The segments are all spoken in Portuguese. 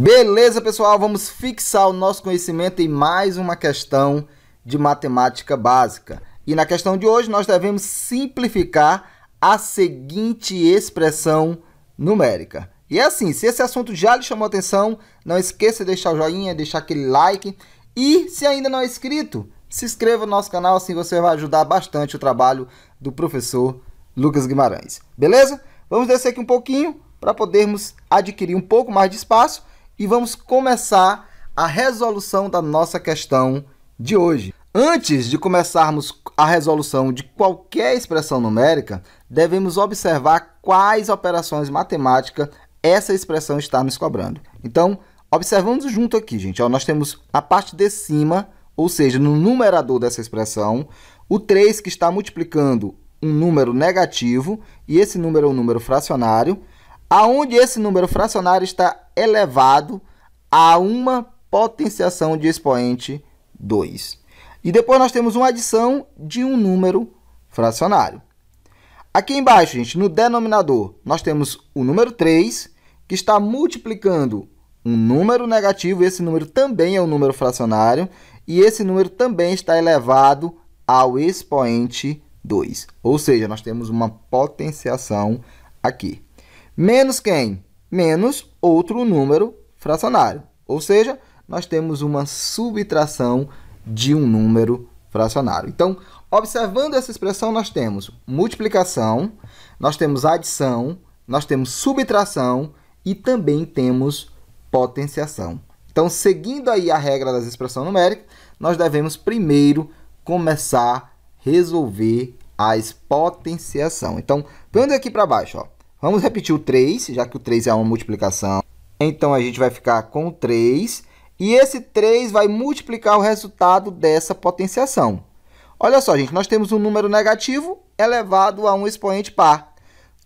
Beleza, pessoal? Vamos fixar o nosso conhecimento em mais uma questão de matemática básica. E na questão de hoje, nós devemos simplificar a seguinte expressão numérica. E é assim, se esse assunto já lhe chamou atenção, não esqueça de deixar o joinha, deixar aquele like. E se ainda não é inscrito, se inscreva no nosso canal, assim você vai ajudar bastante o trabalho do professor Lucas Guimarães. Beleza? Vamos descer aqui um pouquinho para podermos adquirir um pouco mais de espaço e vamos começar a resolução da nossa questão de hoje. Antes de começarmos a resolução de qualquer expressão numérica, devemos observar quais operações matemáticas essa expressão está nos cobrando. Então, observamos junto aqui, gente. Ó, nós temos a parte de cima, ou seja, no numerador dessa expressão, o 3 que está multiplicando um número negativo, e esse número é um número fracionário, aonde esse número fracionário está elevado a uma potenciação de expoente 2. E depois nós temos uma adição de um número fracionário. Aqui embaixo, gente, no denominador, nós temos o número 3, que está multiplicando um número negativo, esse número também é um número fracionário, e esse número também está elevado ao expoente 2. Ou seja, nós temos uma potenciação aqui. Menos quem? menos outro número fracionário. Ou seja, nós temos uma subtração de um número fracionário. Então, observando essa expressão, nós temos multiplicação, nós temos adição, nós temos subtração e também temos potenciação. Então, seguindo aí a regra das expressões numéricas, nós devemos primeiro começar a resolver as potenciação. Então, vendo aqui para baixo, ó, Vamos repetir o 3, já que o 3 é uma multiplicação. Então, a gente vai ficar com o 3. E esse 3 vai multiplicar o resultado dessa potenciação. Olha só, gente, nós temos um número negativo elevado a um expoente par.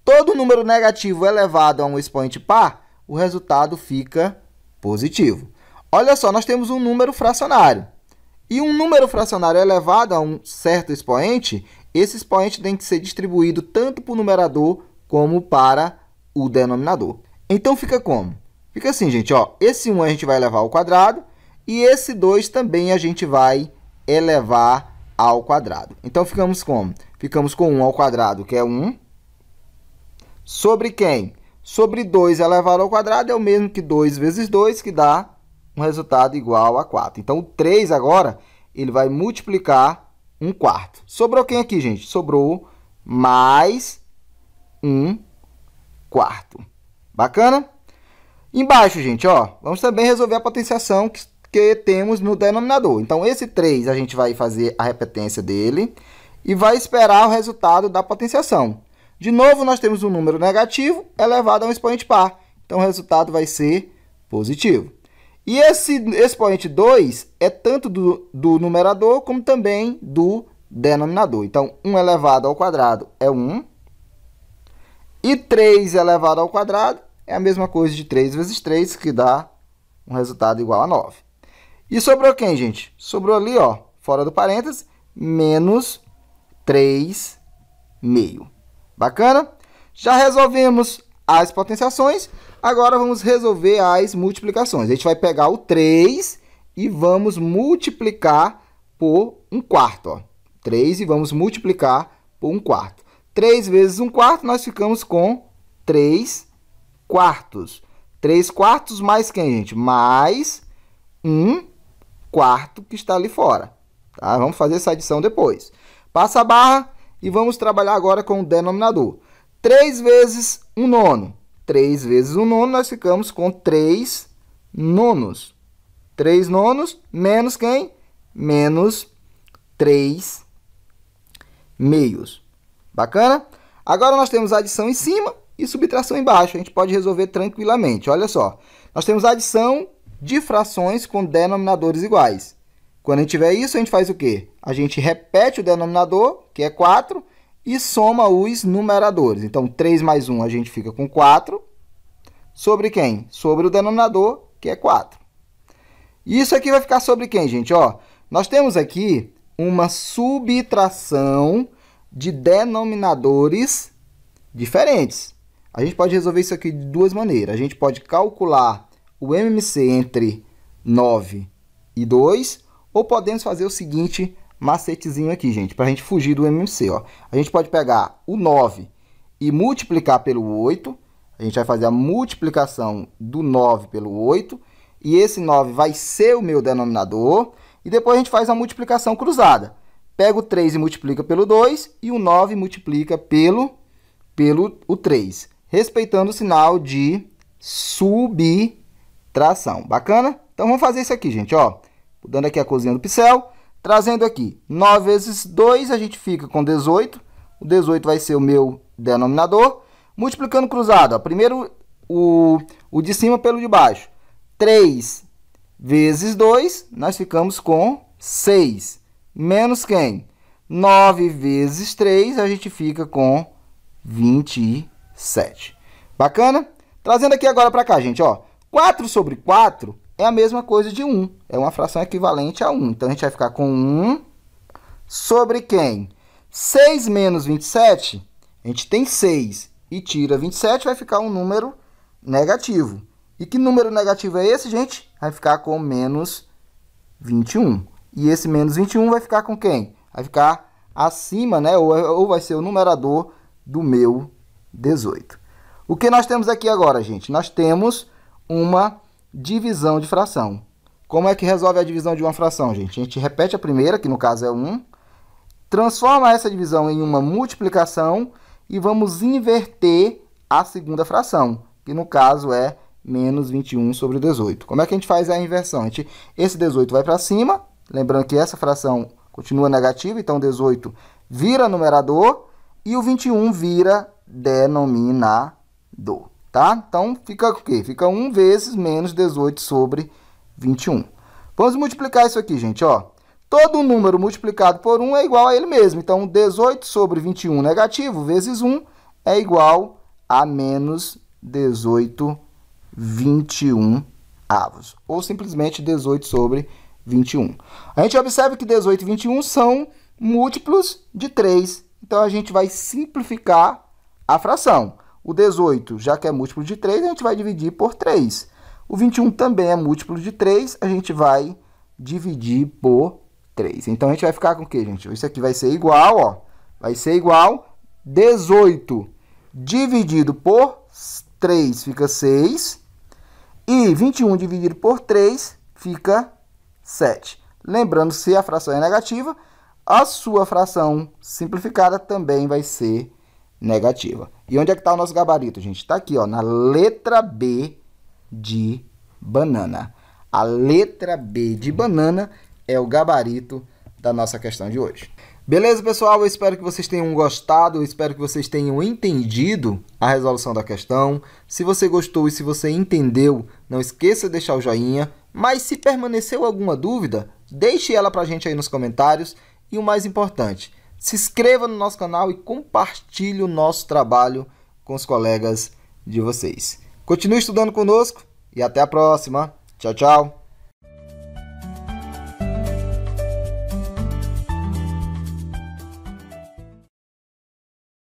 Todo número negativo elevado a um expoente par, o resultado fica positivo. Olha só, nós temos um número fracionário. E um número fracionário elevado a um certo expoente, esse expoente tem que ser distribuído tanto para o numerador como para o denominador. Então fica como? Fica assim, gente, ó, esse 1 a gente vai elevar ao quadrado e esse 2 também a gente vai elevar ao quadrado. Então ficamos como? Ficamos com 1 ao quadrado, que é 1, sobre quem? Sobre 2 elevado ao quadrado é o mesmo que 2 vezes 2, que dá um resultado igual a 4. Então, o 3 agora, ele vai multiplicar 1 quarto. Sobrou quem aqui, gente? Sobrou mais 1 quarto. Bacana? Embaixo, gente, ó, vamos também resolver a potenciação que, que temos no denominador. Então, esse 3 a gente vai fazer a repetência dele e vai esperar o resultado da potenciação. De novo, nós temos um número negativo elevado a um expoente par. Então, o resultado vai ser positivo. E esse expoente 2 é tanto do, do numerador como também do denominador. Então, 1 elevado ao quadrado é 1, e 3 elevado ao quadrado é a mesma coisa de 3 vezes 3, que dá um resultado igual a 9. E sobrou quem, gente? Sobrou ali, ó, fora do parênteses, menos 3 meio. Bacana? Já resolvemos as potenciações, agora vamos resolver as multiplicações. A gente vai pegar o 3 e vamos multiplicar por 1 quarto. Ó. 3 e vamos multiplicar por 1 quarto. 3 vezes 1 quarto, nós ficamos com 3 quartos. 3 quartos mais quem, gente? Mais 1 quarto que está ali fora. Tá? Vamos fazer essa adição depois. Passa a barra e vamos trabalhar agora com o denominador. 3 vezes 1 nono. 3 vezes 1 nono, nós ficamos com 3 nonos. 3 nonos menos quem? Menos 3 meios. Bacana? Agora nós temos adição em cima e subtração embaixo. A gente pode resolver tranquilamente. Olha só. Nós temos adição de frações com denominadores iguais. Quando a gente tiver isso, a gente faz o quê? A gente repete o denominador, que é 4, e soma os numeradores. Então, 3 mais 1 a gente fica com 4. Sobre quem? Sobre o denominador, que é 4. Isso aqui vai ficar sobre quem, gente? Ó, nós temos aqui uma subtração de denominadores diferentes. A gente pode resolver isso aqui de duas maneiras. A gente pode calcular o MMC entre 9 e 2, ou podemos fazer o seguinte macetezinho aqui, gente, para a gente fugir do MMC. Ó. A gente pode pegar o 9 e multiplicar pelo 8. A gente vai fazer a multiplicação do 9 pelo 8. E esse 9 vai ser o meu denominador. E depois a gente faz a multiplicação cruzada pega o 3 e multiplica pelo 2 e o 9 multiplica pelo, pelo o 3, respeitando o sinal de subtração. Bacana? Então, vamos fazer isso aqui, gente. Ó, dando aqui a cozinha do pincel, trazendo aqui 9 vezes 2, a gente fica com 18. O 18 vai ser o meu denominador. Multiplicando cruzado, ó, primeiro o, o de cima pelo de baixo. 3 vezes 2, nós ficamos com 6. 6 menos quem? 9 vezes 3, a gente fica com 27. Bacana? Trazendo aqui agora para cá, gente, ó. 4 sobre 4 é a mesma coisa de 1. É uma fração equivalente a 1. Então, a gente vai ficar com 1 sobre quem? 6 menos 27, a gente tem 6. E tira 27, vai ficar um número negativo. E que número negativo é esse, gente? Vai ficar com menos 21. E esse menos 21 vai ficar com quem? Vai ficar acima, né? Ou, ou vai ser o numerador do meu 18. O que nós temos aqui agora, gente? Nós temos uma divisão de fração. Como é que resolve a divisão de uma fração, gente? A gente repete a primeira, que no caso é 1, transforma essa divisão em uma multiplicação e vamos inverter a segunda fração, que no caso é menos 21 sobre 18. Como é que a gente faz a inversão? A gente, esse 18 vai para cima, Lembrando que essa fração continua negativa, então 18 vira numerador e o 21 vira denominador, tá? Então, fica o quê? Fica 1 vezes menos 18 sobre 21. Vamos multiplicar isso aqui, gente, ó. Todo número multiplicado por 1 é igual a ele mesmo. Então, 18 sobre 21 negativo vezes 1 é igual a menos 18, 21 avos. Ou simplesmente 18 sobre 21. 21. A gente observa que 18 e 21 são múltiplos de 3. Então, a gente vai simplificar a fração. O 18, já que é múltiplo de 3, a gente vai dividir por 3. O 21 também é múltiplo de 3, a gente vai dividir por 3. Então, a gente vai ficar com o quê, gente? Isso aqui vai ser igual, ó. Vai ser igual 18 dividido por 3 fica 6. E 21 dividido por 3 fica 7. Lembrando, se a fração é negativa, a sua fração simplificada também vai ser negativa. E onde é que está o nosso gabarito, gente? Está aqui, ó, na letra B de banana. A letra B de banana é o gabarito da nossa questão de hoje. Beleza, pessoal? Eu espero que vocês tenham gostado, eu espero que vocês tenham entendido a resolução da questão. Se você gostou e se você entendeu, não esqueça de deixar o joinha mas se permaneceu alguma dúvida, deixe ela para a gente aí nos comentários. E o mais importante, se inscreva no nosso canal e compartilhe o nosso trabalho com os colegas de vocês. Continue estudando conosco e até a próxima. Tchau, tchau.